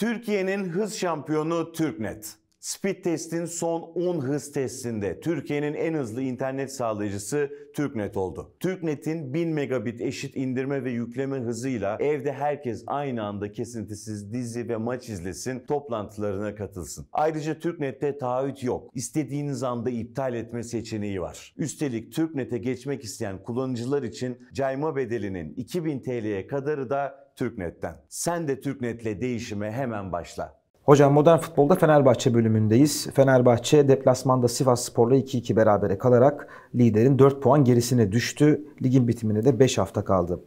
Türkiye'nin hız şampiyonu TürkNet. Speed Test'in son 10 hız testinde Türkiye'nin en hızlı internet sağlayıcısı TürkNet oldu. TürkNet'in 1000 megabit eşit indirme ve yükleme hızıyla evde herkes aynı anda kesintisiz dizi ve maç izlesin, toplantılarına katılsın. Ayrıca TürkNet'te taahhüt yok. İstediğiniz anda iptal etme seçeneği var. Üstelik TürkNet'e geçmek isteyen kullanıcılar için cayma bedelinin 2000 TL'ye kadarı da TürkNet'ten. Sen de TürkNet'le değişime hemen başla. Hocam Modern Futbol'da Fenerbahçe bölümündeyiz. Fenerbahçe deplasmanda Sivas Spor'la 2-2 berabere kalarak liderin 4 puan gerisine düştü. Ligin bitimine de 5 hafta kaldı.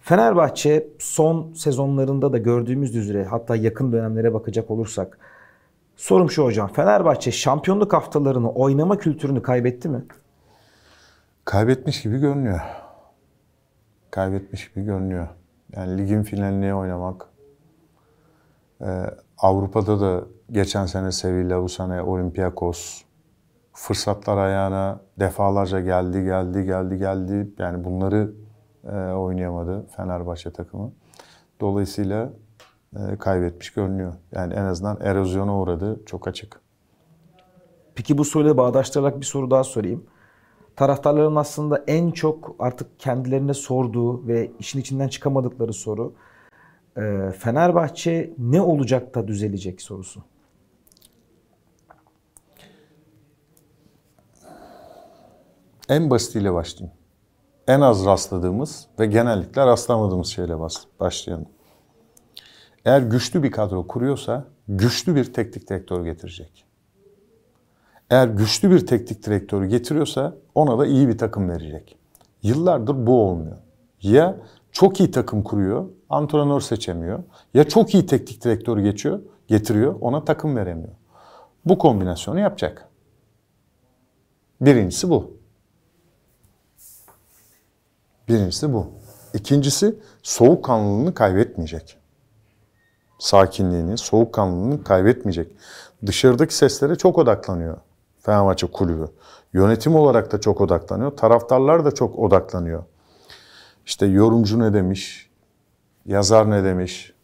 Fenerbahçe son sezonlarında da gördüğümüz üzere hatta yakın dönemlere bakacak olursak sorum şu hocam Fenerbahçe şampiyonluk haftalarını oynama kültürünü kaybetti mi? Kaybetmiş gibi görünüyor. Kaybetmiş gibi görünüyor. Yani ligin finalini oynamak. Ee, Avrupa'da da geçen sene Sevilla, bu sene Olympiakos. Fırsatlar ayağına defalarca geldi, geldi, geldi, geldi. Yani bunları e, oynayamadı Fenerbahçe takımı. Dolayısıyla e, kaybetmiş görünüyor. Yani en azından erozyona uğradı. Çok açık. Peki bu soruyla bağdaştırarak bir soru daha sorayım taraftarların aslında en çok artık kendilerine sorduğu ve işin içinden çıkamadıkları soru e, Fenerbahçe ne olacak da düzelecek sorusu. En basitiyle başlayayım. En az rastladığımız ve genellikle rastlamadığımız şeyle başlayalım. Eğer güçlü bir kadro kuruyorsa güçlü bir teknik direktör getirecek eğer güçlü bir teknik direktörü getiriyorsa ona da iyi bir takım verecek. Yıllardır bu olmuyor. Ya çok iyi takım kuruyor, antrenör seçemiyor. Ya çok iyi teknik direktörü geçiyor, getiriyor, ona takım veremiyor. Bu kombinasyonu yapacak. Birincisi bu. Birincisi bu. İkincisi soğukkanlılığını kaybetmeyecek. Sakinliğini, soğukkanlılığını kaybetmeyecek. Dışarıdaki seslere çok odaklanıyor. Fenerbahçe kulübü. Yönetim olarak da çok odaklanıyor. Taraftarlar da çok odaklanıyor. İşte yorumcu ne demiş, yazar ne demiş,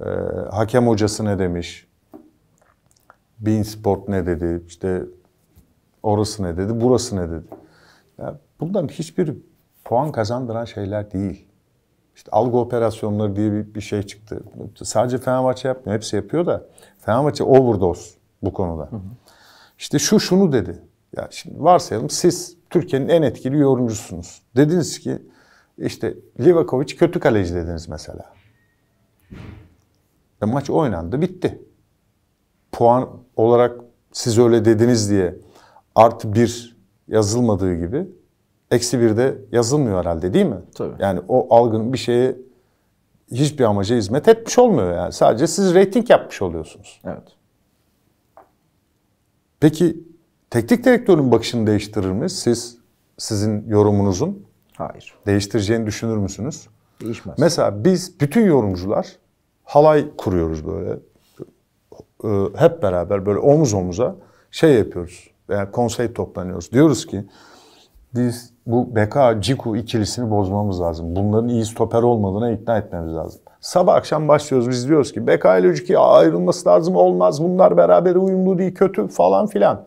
e, hakem hocası ne demiş, Bein Sport ne dedi, işte orası ne dedi, burası ne dedi. Ya bundan hiçbir puan kazandıran şeyler değil. İşte algı operasyonları diye bir, bir şey çıktı. Sadece Fenerbahçe yapmıyor, hepsi yapıyor da Fenerbahçe overdose bu konuda. Hı hı. İşte şu şunu dedi. Ya şimdi varsayalım siz Türkiye'nin en etkili yorumcusunuz. Dediniz ki işte Livakovic kötü kaleci dediniz mesela. Ve maç oynandı, bitti. Puan olarak siz öyle dediniz diye artı bir yazılmadığı gibi eksi bir de yazılmıyor herhalde değil mi? Tabii. Yani o algının bir şeye hiçbir amaca hizmet etmiş olmuyor yani. Sadece siz reyting yapmış oluyorsunuz. Evet. Peki teknik direktörün bakışını değiştirir mi? Siz sizin yorumunuzun Hayır. değiştireceğini düşünür müsünüz? Değişmez. Mesela biz bütün yorumcular halay kuruyoruz böyle. Ee, hep beraber böyle omuz omuza şey yapıyoruz. Yani konsey toplanıyoruz. Diyoruz ki biz bu BK Ciku ikilisini bozmamız lazım. Bunların iyi stoper olmadığına ikna etmemiz lazım. Sabah akşam başlıyoruz biz diyoruz ki BK ile Öcük'e ayrılması lazım olmaz bunlar beraber uyumlu değil kötü falan filan.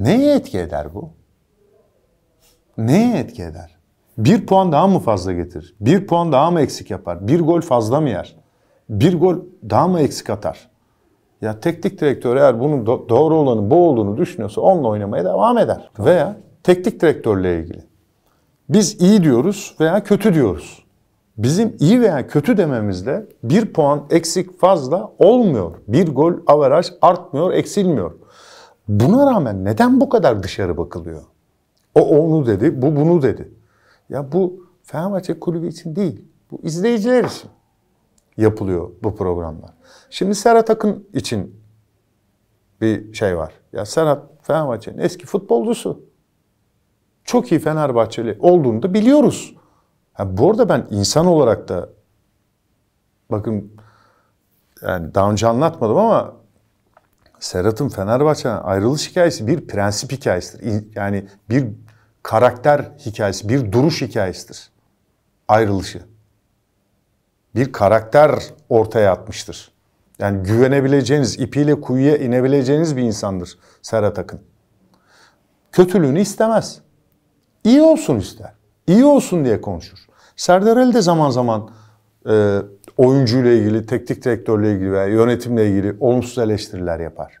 Neye etki eder bu? Neye etki eder? Bir puan daha mı fazla getirir? Bir puan daha mı eksik yapar? Bir gol fazla mı yer? Bir gol daha mı eksik atar? Ya teknik direktör eğer bunun do doğru olanı bu olduğunu düşünüyorsa onunla oynamaya devam eder. Tamam. Veya teknik direktörle ilgili. Biz iyi diyoruz veya kötü diyoruz bizim iyi veya kötü dememizde bir puan eksik fazla olmuyor. Bir gol averaj artmıyor, eksilmiyor. Buna rağmen neden bu kadar dışarı bakılıyor? O onu dedi, bu bunu dedi. Ya bu Fenerbahçe kulübü için değil. Bu izleyiciler için yapılıyor bu programlar. Şimdi Serhat Akın için bir şey var. Ya Serhat Fenerbahçe'nin eski futbolcusu. Çok iyi Fenerbahçeli olduğunu da biliyoruz. Ha, bu arada ben insan olarak da bakın yani daha önce anlatmadım ama Serhat'ın Fenerbahçe'den ayrılış hikayesi bir prensip hikayesidir. Yani bir karakter hikayesi, bir duruş hikayesidir. Ayrılışı. Bir karakter ortaya atmıştır. Yani güvenebileceğiniz, ipiyle kuyuya inebileceğiniz bir insandır Serhat Akın. Kötülüğünü istemez. İyi olsun ister. İyi olsun diye konuşur. Serdar Ali de zaman zaman e, oyuncuyla ilgili, teknik direktörle ilgili veya yönetimle ilgili olumsuz eleştiriler yapar.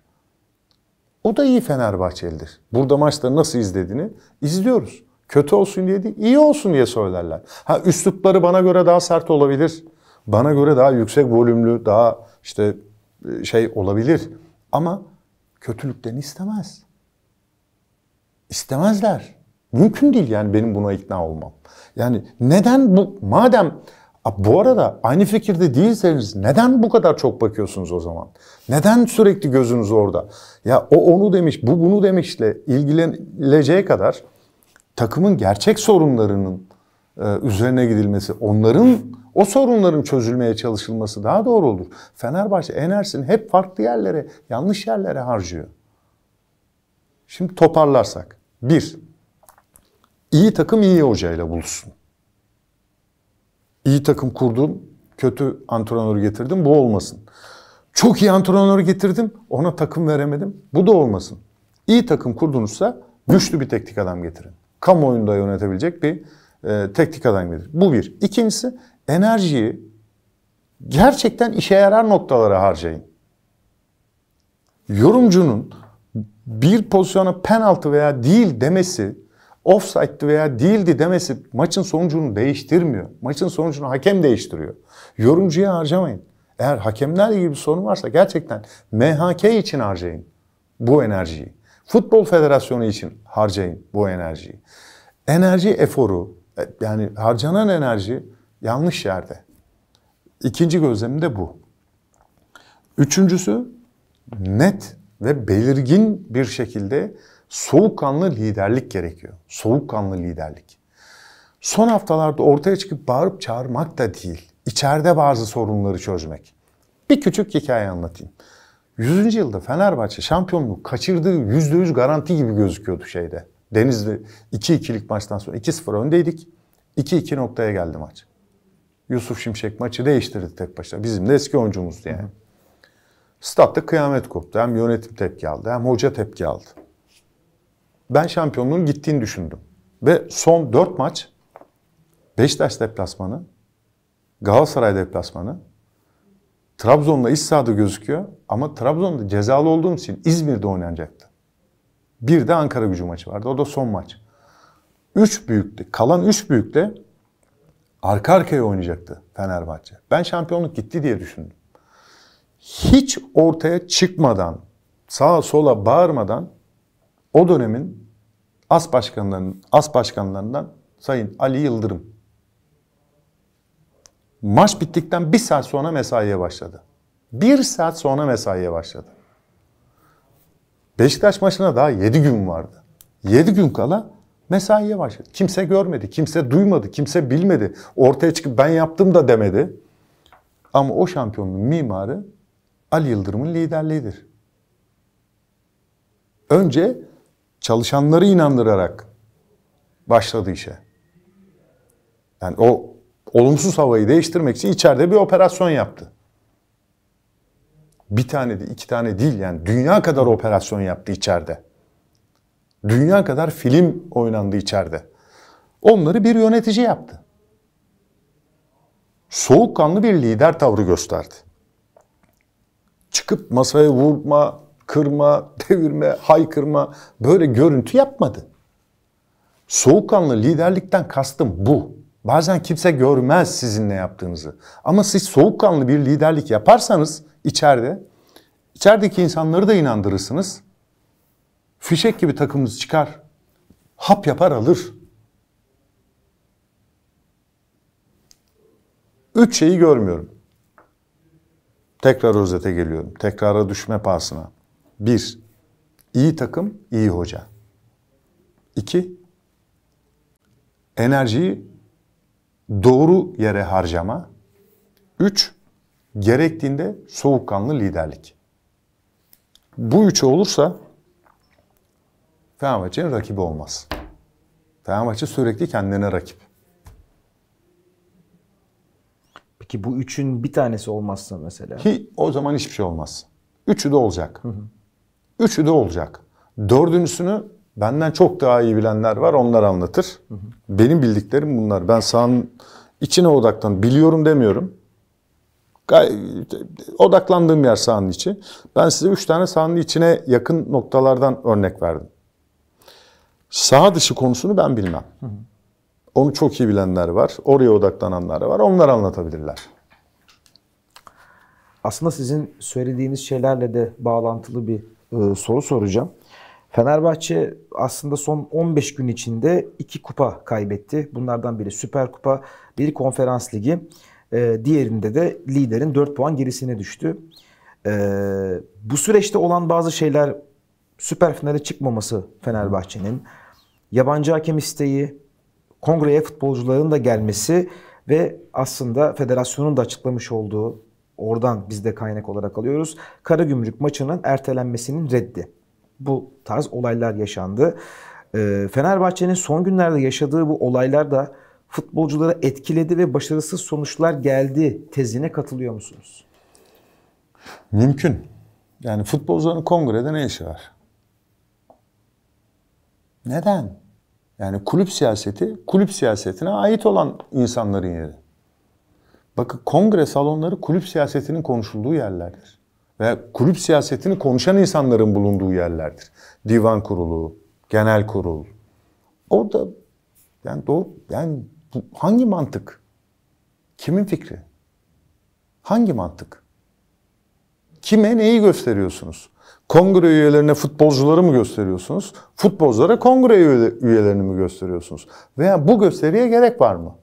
O da iyi Fenerbahçelidir. Burada maçları nasıl izlediğini izliyoruz. Kötü olsun diye değil, iyi olsun diye söylerler. Ha üslupları bana göre daha sert olabilir. Bana göre daha yüksek volümlü, daha işte e, şey olabilir. Ama kötülükten istemez. İstemezler. Mümkün değil yani benim buna ikna olmam. Yani neden bu madem bu arada aynı fikirde değilseniz neden bu kadar çok bakıyorsunuz o zaman? Neden sürekli gözünüz orada? Ya o onu demiş, bu bunu demişle ilgilenileceği kadar takımın gerçek sorunlarının e, üzerine gidilmesi, onların o sorunların çözülmeye çalışılması daha doğru olur. Fenerbahçe enerjisini hep farklı yerlere, yanlış yerlere harcıyor. Şimdi toparlarsak. Bir, İyi takım iyi hocayla buluşsun. İyi takım kurdum, kötü antrenör getirdim bu olmasın. Çok iyi antrenör getirdim, ona takım veremedim. Bu da olmasın. İyi takım kurdunuzsa güçlü bir teknik adam getirin. Kamuoyunda yönetebilecek bir e, teknik adam getirin. Bu bir. İkincisi enerjiyi gerçekten işe yarar noktalara harcayın. Yorumcunun bir pozisyona penaltı veya değil demesi offside'di veya değildi demesi maçın sonucunu değiştirmiyor. Maçın sonucunu hakem değiştiriyor. Yorumcuya harcamayın. Eğer hakemlerle ilgili bir sorun varsa gerçekten MHK için harcayın bu enerjiyi. Futbol Federasyonu için harcayın bu enerjiyi. Enerji eforu e, yani harcanan enerji yanlış yerde. İkinci gözlemim de bu. Üçüncüsü net ve belirgin bir şekilde soğukkanlı liderlik gerekiyor. Soğukkanlı liderlik. Son haftalarda ortaya çıkıp bağırıp çağırmak da değil. İçeride bazı sorunları çözmek. Bir küçük hikaye anlatayım. 100. yılda Fenerbahçe şampiyonluğu kaçırdığı %100 garanti gibi gözüküyordu şeyde. Denizli 2-2'lik maçtan sonra 2-0 öndeydik. 2-2 noktaya geldi maç. Yusuf Şimşek maçı değiştirdi tek başına. Bizim de eski oyuncumuzdu yani. Statta kıyamet koptu. Hem yönetim tepki aldı hem hoca tepki aldı ben şampiyonluğun gittiğini düşündüm. Ve son 4 maç Beşiktaş deplasmanı, Galatasaray deplasmanı, Trabzon'la iç sahada gözüküyor ama Trabzon'da cezalı olduğum için İzmir'de oynanacaktı. Bir de Ankara gücü maçı vardı. O da son maç. Üç büyükte, kalan üç büyükle arka arkaya oynayacaktı Fenerbahçe. Ben şampiyonluk gitti diye düşündüm. Hiç ortaya çıkmadan, sağa sola bağırmadan o dönemin as başkanlarının as başkanlarından Sayın Ali Yıldırım maç bittikten bir saat sonra mesaiye başladı. Bir saat sonra mesaiye başladı. Beşiktaş maçına daha yedi gün vardı. Yedi gün kala mesaiye başladı. Kimse görmedi, kimse duymadı, kimse bilmedi. Ortaya çıkıp ben yaptım da demedi. Ama o şampiyonun mimarı Ali Yıldırım'ın liderliğidir. Önce çalışanları inandırarak başladı işe. Yani o olumsuz havayı değiştirmek için içeride bir operasyon yaptı. Bir tane de iki tane değil yani dünya kadar operasyon yaptı içeride. Dünya kadar film oynandı içeride. Onları bir yönetici yaptı. Soğukkanlı bir lider tavrı gösterdi. Çıkıp masaya vurma kırma, devirme, haykırma böyle görüntü yapmadı. Soğukkanlı liderlikten kastım bu. Bazen kimse görmez sizin ne yaptığınızı. Ama siz soğukkanlı bir liderlik yaparsanız içeride, içerideki insanları da inandırırsınız. Fişek gibi takımınız çıkar. Hap yapar alır. Üç şeyi görmüyorum. Tekrar özete geliyorum. Tekrara düşme pahasına. Bir, iyi takım, iyi hoca. İki, enerjiyi doğru yere harcama. Üç, gerektiğinde soğukkanlı liderlik. Bu üçü olursa Fenerbahçe'nin rakibi olmaz. Fenerbahçe sürekli kendine rakip. Peki bu üçün bir tanesi olmazsa mesela? Ki o zaman hiçbir şey olmaz. Üçü de olacak. Hı hı. Üçü de olacak. Dördüncüsünü benden çok daha iyi bilenler var onlar anlatır. Hı hı. Benim bildiklerim bunlar. Ben sahanın içine odaklan biliyorum demiyorum. Odaklandığım yer sahanın içi. Ben size üç tane sahanın içine yakın noktalardan örnek verdim. Saha dışı konusunu ben bilmem. Hı hı. Onu çok iyi bilenler var. Oraya odaklananlar var. Onlar anlatabilirler. Aslında sizin söylediğiniz şeylerle de bağlantılı bir e, soru soracağım. Fenerbahçe aslında son 15 gün içinde iki kupa kaybetti. Bunlardan biri Süper Kupa, biri Konferans Ligi. E, diğerinde de liderin 4 puan gerisine düştü. E, bu süreçte olan bazı şeyler süper finale çıkmaması Fenerbahçe'nin, yabancı hakem isteği, kongreye futbolcuların da gelmesi ve aslında federasyonun da açıklamış olduğu Oradan biz de kaynak olarak alıyoruz. Karagümrük maçının ertelenmesinin reddi. Bu tarz olaylar yaşandı. Ee, Fenerbahçe'nin son günlerde yaşadığı bu olaylar da futbolcuları etkiledi ve başarısız sonuçlar geldi tezine katılıyor musunuz? Mümkün. Yani futbolcuların kongrede ne işi var? Neden? Yani kulüp siyaseti, kulüp siyasetine ait olan insanların yeri. Bakın kongre salonları kulüp siyasetinin konuşulduğu yerlerdir. Ve kulüp siyasetini konuşan insanların bulunduğu yerlerdir. Divan kurulu, genel kurul. Orada yani doğru yani bu hangi mantık? Kimin fikri? Hangi mantık? Kime neyi gösteriyorsunuz? Kongre üyelerine futbolcuları mı gösteriyorsunuz? Futbolculara kongre üyelerini mi gösteriyorsunuz? Veya bu gösteriye gerek var mı?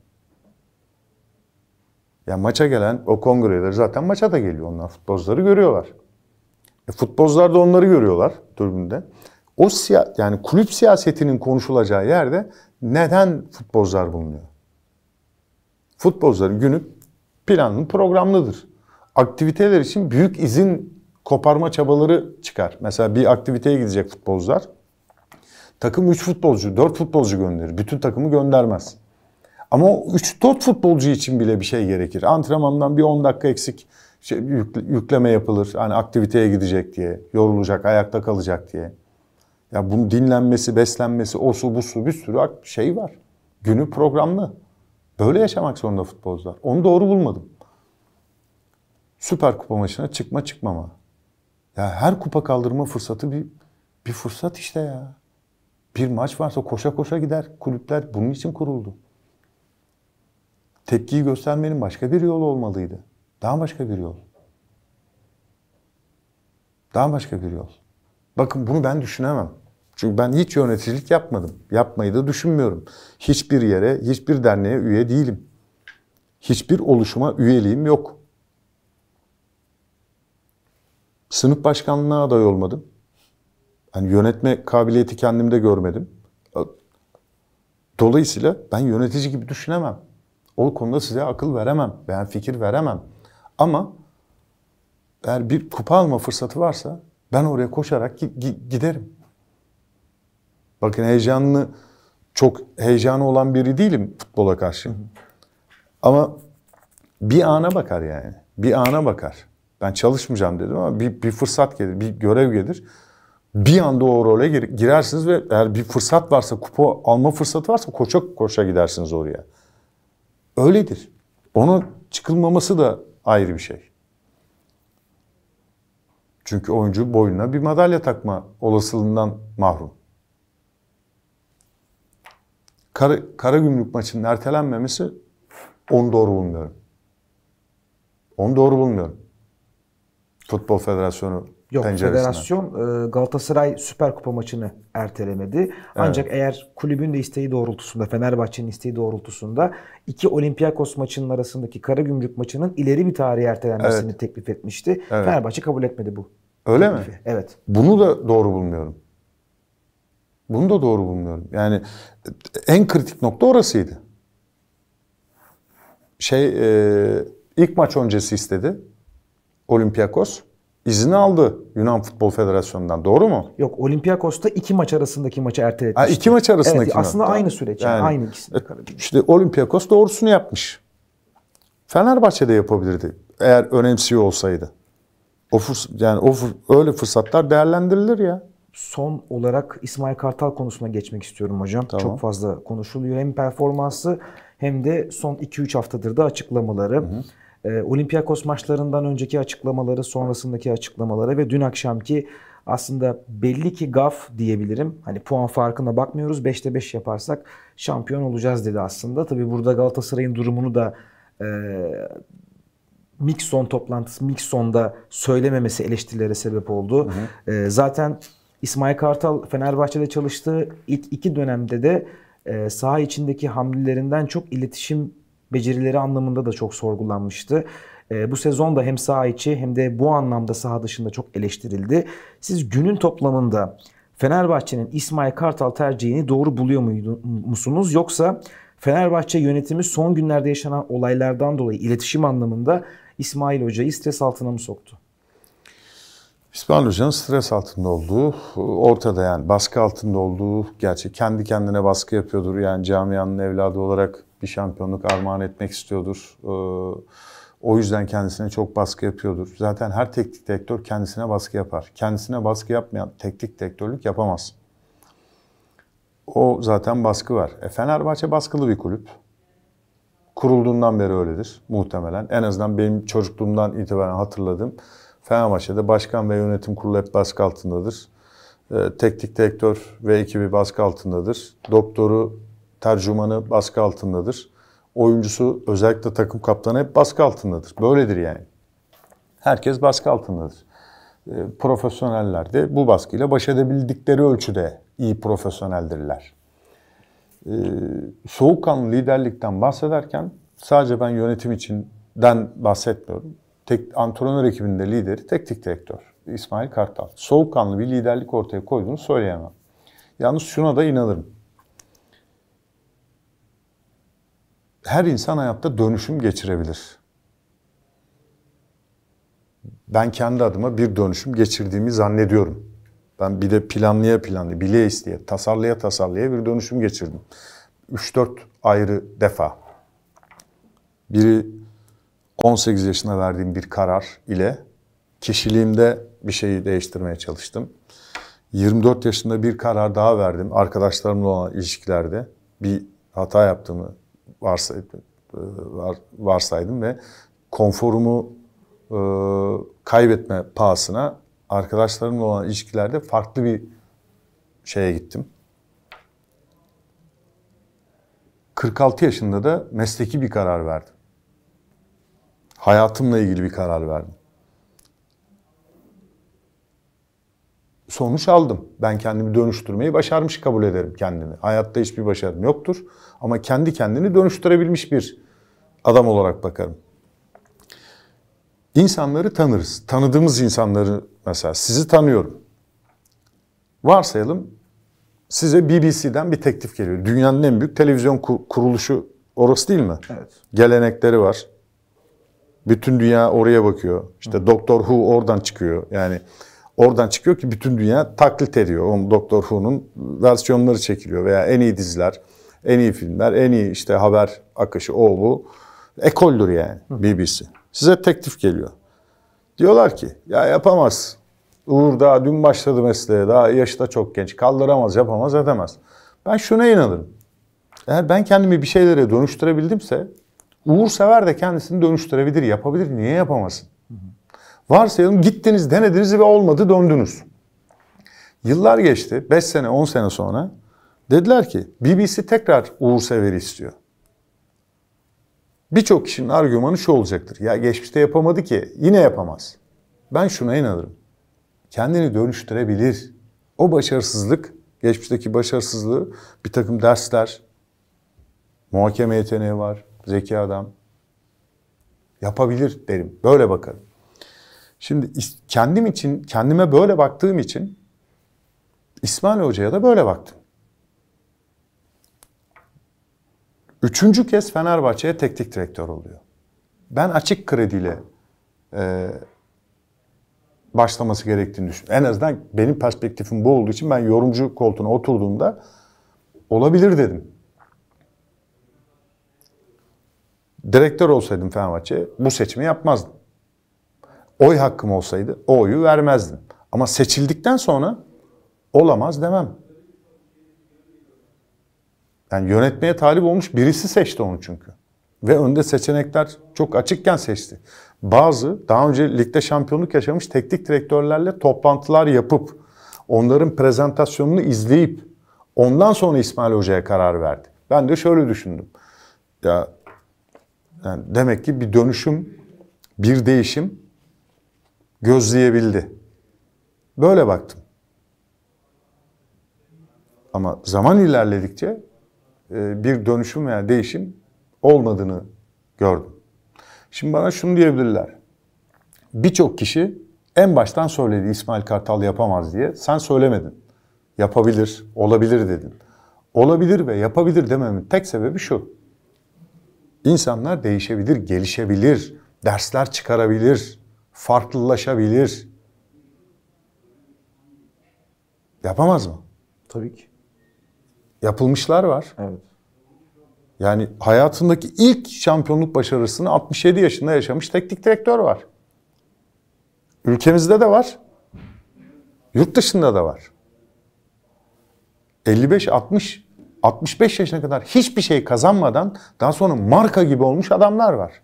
Ya maça gelen o kongreler zaten maça da geliyor onlar. Futbolcuları görüyorlar. E, futbolcular da onları görüyorlar türbünde. O siya yani kulüp siyasetinin konuşulacağı yerde neden futbolcular bulunuyor? Futbolcuların günü planlı, programlıdır. Aktiviteler için büyük izin koparma çabaları çıkar. Mesela bir aktiviteye gidecek futbolcular. Takım 3 futbolcu, 4 futbolcu gönderir. Bütün takımı göndermez. Ama 3 top futbolcu için bile bir şey gerekir. Antrenmandan bir 10 dakika eksik şey, yükleme yapılır. Hani aktiviteye gidecek diye, yorulacak, ayakta kalacak diye. Ya bunun dinlenmesi, beslenmesi, o su bu su bir sürü şey var. Günü programlı. Böyle yaşamak zorunda futbolcular. Onu doğru bulmadım. Süper Kupa maçına çıkma çıkmama. Ya her kupa kaldırma fırsatı bir bir fırsat işte ya. Bir maç varsa koşa koşa gider. Kulüpler bunun için kuruldu. Tepkiyi göstermenin başka bir yolu olmalıydı. Daha başka bir yol. Daha başka bir yol. Bakın bunu ben düşünemem. Çünkü ben hiç yöneticilik yapmadım. Yapmayı da düşünmüyorum. Hiçbir yere, hiçbir derneğe üye değilim. Hiçbir oluşuma üyeliğim yok. Sınıf başkanlığına aday olmadım. Yani yönetme kabiliyeti kendimde görmedim. Dolayısıyla ben yönetici gibi düşünemem. O konuda size akıl veremem. Ben fikir veremem. Ama eğer bir kupa alma fırsatı varsa ben oraya koşarak giderim. Bakın heyecanlı çok heyecanı olan biri değilim futbola karşı. Ama bir ana bakar yani. Bir ana bakar. Ben çalışmayacağım dedim ama bir, bir fırsat gelir, bir görev gelir. Bir anda o role girersiniz ve eğer bir fırsat varsa, kupa alma fırsatı varsa koşa koşa gidersiniz oraya öyledir. Onun çıkılmaması da ayrı bir şey. Çünkü oyuncu boynuna bir madalya takma olasılığından mahrum. Kara, Karagümrük maçının ertelenmemesi onu doğru bulmuyorum. Onu doğru bulmuyorum. Futbol Federasyonu Yok federasyon e, Galatasaray Süper Kupa maçını ertelemedi. Ancak evet. eğer kulübün de isteği doğrultusunda Fenerbahçe'nin isteği doğrultusunda iki Olympiakos maçının arasındaki Karagümrük maçının ileri bir tarihe ertelenmesini evet. teklif etmişti. Evet. Fenerbahçe kabul etmedi bu. Öyle teklifi. mi? Evet. Bunu da doğru bulmuyorum. Bunu da doğru bulmuyorum. Yani en kritik nokta orasıydı. Şey e, ilk maç öncesi istedi Olympiakos izin aldı Yunan Futbol Federasyonu'ndan. Doğru mu? Yok Olympiakos'ta iki maç arasındaki maçı erteletmişti. Ha, iki maç arasındaki evet, Aslında aynı süreç. Yani, yani aynı ikisinde. E, işte Olympiakos doğrusunu yapmış. Fenerbahçe de yapabilirdi. Eğer önemsiyor olsaydı. O fırs yani o fır öyle fırsatlar değerlendirilir ya. Son olarak İsmail Kartal konusuna geçmek istiyorum hocam. Tamam. Çok fazla konuşuluyor. Hem performansı hem de son 2-3 haftadır da açıklamaları. Hı hı e, Olympiakos maçlarından önceki açıklamaları, sonrasındaki açıklamalara ve dün akşamki aslında belli ki gaf diyebilirim. Hani puan farkına bakmıyoruz. 5'te 5 yaparsak şampiyon olacağız dedi aslında. Tabi burada Galatasaray'ın durumunu da e, Mixon toplantısı, Mixon'da söylememesi eleştirilere sebep oldu. Hı hı. E, zaten İsmail Kartal Fenerbahçe'de çalıştığı ilk iki dönemde de e, saha içindeki hamlelerinden çok iletişim becerileri anlamında da çok sorgulanmıştı. E, bu sezon da hem saha içi hem de bu anlamda saha dışında çok eleştirildi. Siz günün toplamında Fenerbahçe'nin İsmail Kartal tercihini doğru buluyor musunuz? Yoksa Fenerbahçe yönetimi son günlerde yaşanan olaylardan dolayı iletişim anlamında İsmail Hoca'yı stres altına mı soktu? İsmail Hoca'nın stres altında olduğu ortada yani baskı altında olduğu gerçek. Kendi kendine baskı yapıyordur yani camianın evladı olarak bir şampiyonluk armağan etmek istiyordur. Ee, o yüzden kendisine çok baskı yapıyordur. Zaten her teknik direktör kendisine baskı yapar. Kendisine baskı yapmayan teknik direktörlük yapamaz. O zaten baskı var. E Fenerbahçe baskılı bir kulüp. Kurulduğundan beri öyledir muhtemelen. En azından benim çocukluğumdan itibaren hatırladığım Fenerbahçe'de başkan ve yönetim kurulu hep baskı altındadır. Ee, teknik direktör ve ekibi baskı altındadır. Doktoru tercümanı baskı altındadır. Oyuncusu özellikle takım kaptanı hep baskı altındadır. Böyledir yani. Herkes baskı altındadır. E, profesyoneller de bu baskıyla baş edebildikleri ölçüde iyi profesyoneldirler. E, soğukkanlı liderlikten bahsederken sadece ben yönetim içinden bahsetmiyorum. Tek, antrenör ekibinde lideri teknik direktör İsmail Kartal. Soğukkanlı bir liderlik ortaya koyduğunu söyleyemem. Yalnız şuna da inanırım. her insan hayatta dönüşüm geçirebilir. Ben kendi adıma bir dönüşüm geçirdiğimi zannediyorum. Ben bir de planlaya planlaya, bile isteye, tasarlaya tasarlaya bir dönüşüm geçirdim. 3-4 ayrı defa. Biri 18 yaşına verdiğim bir karar ile kişiliğimde bir şeyi değiştirmeye çalıştım. 24 yaşında bir karar daha verdim arkadaşlarımla olan ilişkilerde. Bir hata yaptığımı varsaydım, e, var, varsaydım ve konforumu e, kaybetme pahasına arkadaşlarımla olan ilişkilerde farklı bir şeye gittim. 46 yaşında da mesleki bir karar verdim. Hayatımla ilgili bir karar verdim. sonuç aldım. Ben kendimi dönüştürmeyi başarmış kabul ederim kendimi. Hayatta hiçbir başarım yoktur ama kendi kendini dönüştürebilmiş bir adam olarak bakarım. İnsanları tanırız. Tanıdığımız insanları mesela sizi tanıyorum. Varsayalım size BBC'den bir teklif geliyor. Dünyanın en büyük televizyon kuruluşu orası değil mi? Evet. Gelenekleri var. Bütün dünya oraya bakıyor. İşte Doktor Who oradan çıkıyor. Yani Oradan çıkıyor ki bütün dünya taklit ediyor. Onun Doktor Who'nun versiyonları çekiliyor veya en iyi diziler, en iyi filmler, en iyi işte haber akışı o bu. Ekoldür yani BBC. Size teklif geliyor. Diyorlar ki ya yapamaz. Uğur daha dün başladı mesleğe daha yaşı da çok genç kaldıramaz yapamaz edemez. Ben şuna inanırım. Eğer ben kendimi bir şeylere dönüştürebildimse Uğur Sever de kendisini dönüştürebilir, yapabilir. Niye yapamasın? Varsayalım gittiniz, denediniz ve olmadı döndünüz. Yıllar geçti, 5 sene, 10 sene sonra dediler ki BBC tekrar Uğur Sever'i istiyor. Birçok kişinin argümanı şu olacaktır. Ya geçmişte yapamadı ki yine yapamaz. Ben şuna inanırım. Kendini dönüştürebilir. O başarısızlık, geçmişteki başarısızlığı bir takım dersler, muhakeme yeteneği var, zeki adam yapabilir derim. Böyle bakarım. Şimdi kendim için, kendime böyle baktığım için İsmail Hoca'ya da böyle baktım. Üçüncü kez Fenerbahçe'ye teknik direktör oluyor. Ben açık krediyle e, başlaması gerektiğini düşünüyorum. En azından benim perspektifim bu olduğu için ben yorumcu koltuğuna oturduğumda olabilir dedim. Direktör olsaydım Fenerbahçe bu seçimi yapmazdım oy hakkım olsaydı o oyu vermezdim. Ama seçildikten sonra olamaz demem. Yani yönetmeye talip olmuş birisi seçti onu çünkü. Ve önde seçenekler çok açıkken seçti. Bazı daha önce ligde şampiyonluk yaşamış teknik direktörlerle toplantılar yapıp onların prezentasyonunu izleyip ondan sonra İsmail Hoca'ya karar verdi. Ben de şöyle düşündüm. Ya yani demek ki bir dönüşüm, bir değişim gözleyebildi. Böyle baktım. Ama zaman ilerledikçe e, bir dönüşüm veya değişim olmadığını gördüm. Şimdi bana şunu diyebilirler. Birçok kişi en baştan söyledi İsmail Kartal yapamaz diye. Sen söylemedin. Yapabilir, olabilir dedin. Olabilir ve yapabilir dememin tek sebebi şu. İnsanlar değişebilir, gelişebilir, dersler çıkarabilir farklılaşabilir. Yapamaz mı? Tabii ki. Yapılmışlar var. Evet. Yani hayatındaki ilk şampiyonluk başarısını 67 yaşında yaşamış teknik direktör var. Ülkemizde de var. Yurt dışında da var. 55 60 65 yaşına kadar hiçbir şey kazanmadan daha sonra marka gibi olmuş adamlar var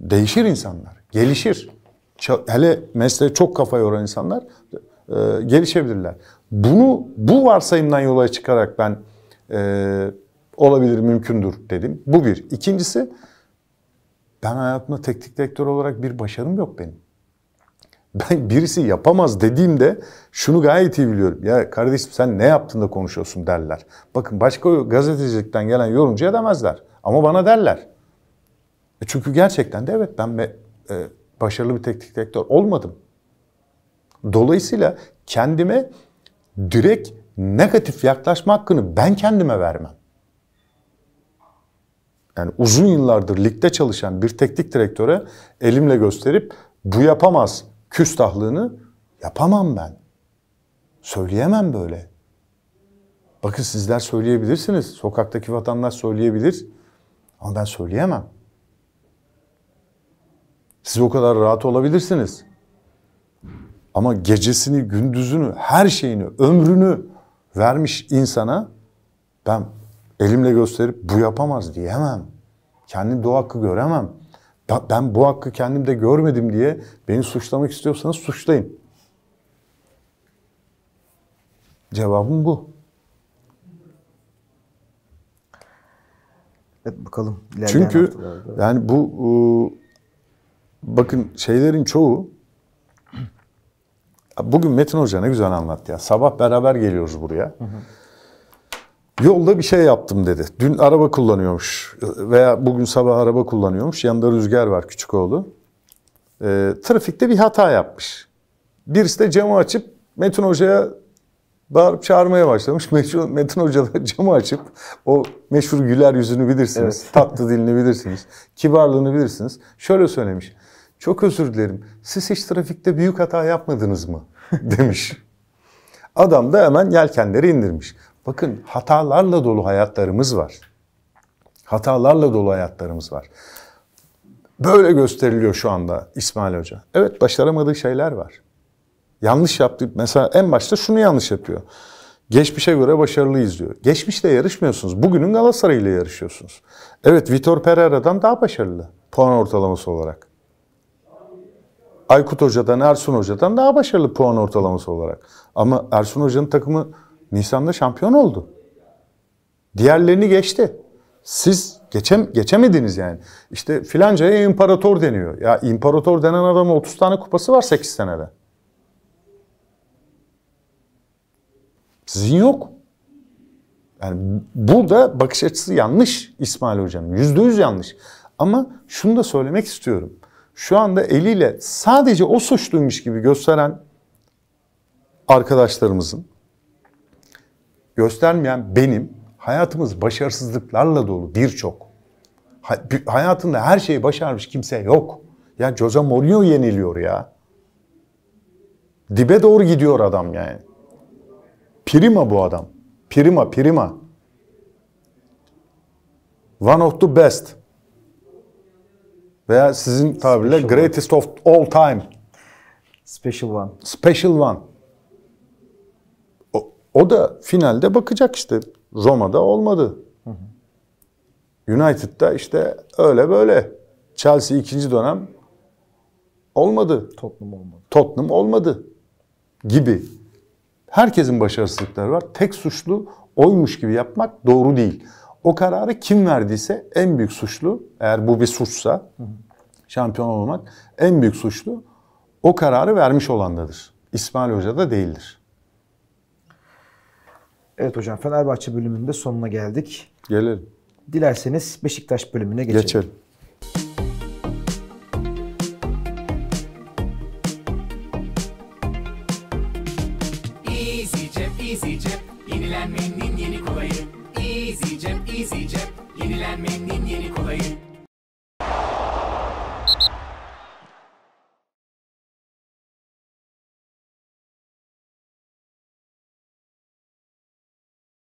değişir insanlar. Gelişir. Hele mesleğe çok kafa yoran insanlar e, gelişebilirler. Bunu bu varsayımdan yola çıkarak ben e, olabilir mümkündür dedim. Bu bir. İkincisi ben hayatımda teknik direktör olarak bir başarım yok benim. Ben birisi yapamaz dediğimde şunu gayet iyi biliyorum. Ya kardeşim sen ne yaptın da konuşuyorsun derler. Bakın başka gazetecilikten gelen yorumcuya demezler. Ama bana derler. E çünkü gerçekten de evet ben e, başarılı bir teknik direktör olmadım. Dolayısıyla kendime direkt negatif yaklaşma hakkını ben kendime vermem. Yani uzun yıllardır ligde çalışan bir teknik direktöre elimle gösterip bu yapamaz küstahlığını yapamam ben. Söyleyemem böyle. Bakın sizler söyleyebilirsiniz. Sokaktaki vatandaş söyleyebilir. Ama ben söyleyemem. Siz o kadar rahat olabilirsiniz. Ama gecesini, gündüzünü, her şeyini, ömrünü vermiş insana ben elimle gösterip bu yapamaz diyemem. Kendim doğa hakkı göremem. Ben bu hakkı kendimde görmedim diye beni suçlamak istiyorsanız suçlayın. Cevabım bu. Evet bakalım. Çünkü yani bu ıı, Bakın şeylerin çoğu bugün Metin Hoca ne güzel anlattı ya. Sabah beraber geliyoruz buraya. Hı hı. Yolda bir şey yaptım dedi. Dün araba kullanıyormuş veya bugün sabah araba kullanıyormuş. Yanında Rüzgar var küçük oğlu. E, trafikte bir hata yapmış. Birisi de camı açıp Metin Hoca'ya bağırıp çağırmaya başlamış. Metin, Metin Hoca da camı açıp o meşhur güler yüzünü bilirsiniz. Evet. Tatlı dilini bilirsiniz. Kibarlığını bilirsiniz. Şöyle söylemiş. Çok özür dilerim. Siz hiç trafikte büyük hata yapmadınız mı? demiş. Adam da hemen yelkenleri indirmiş. Bakın hatalarla dolu hayatlarımız var. Hatalarla dolu hayatlarımız var. Böyle gösteriliyor şu anda İsmail Hoca. Evet başaramadığı şeyler var. Yanlış yaptı. Mesela en başta şunu yanlış yapıyor. Geçmişe göre başarılıyız diyor. Geçmişle yarışmıyorsunuz. Bugünün Galatasaray ile yarışıyorsunuz. Evet Vitor Pereira'dan daha başarılı puan ortalaması olarak. Aykut Hoca'dan, Ersun Hoca'dan daha başarılı puan ortalaması olarak. Ama Ersun Hoca'nın takımı Nisan'da şampiyon oldu. Diğerlerini geçti. Siz geçem, geçemediniz yani. İşte filancaya imparator deniyor. Ya imparator denen adamın 30 tane kupası var 8 senede. Sizin yok. Yani bu bakış açısı yanlış İsmail Hoca'nın. Yüzde yüz yanlış. Ama şunu da söylemek istiyorum şu anda eliyle sadece o suçluymuş gibi gösteren arkadaşlarımızın göstermeyen benim hayatımız başarısızlıklarla dolu birçok. Hayatında her şeyi başarmış kimse yok. Ya Jose Mourinho yeniliyor ya. Dibe doğru gidiyor adam yani. Prima bu adam. Prima, prima. One of the best. Veya sizin tabirle Special greatest one. of all time. Special one. Special one. O, o da finalde bakacak işte. Roma'da olmadı. Hı hı. United'da işte öyle böyle. Chelsea ikinci dönem olmadı. Tottenham olmadı. Tottenham olmadı gibi. Herkesin başarısızlıkları var. Tek suçlu oymuş gibi yapmak doğru değil. O kararı kim verdiyse en büyük suçlu eğer bu bir suçsa şampiyon olmak en büyük suçlu o kararı vermiş olandadır. İsmail Hoca da değildir. Evet hocam Fenerbahçe bölümünde sonuna geldik. Gelelim. Dilerseniz Beşiktaş bölümüne geçelim. Geçelim.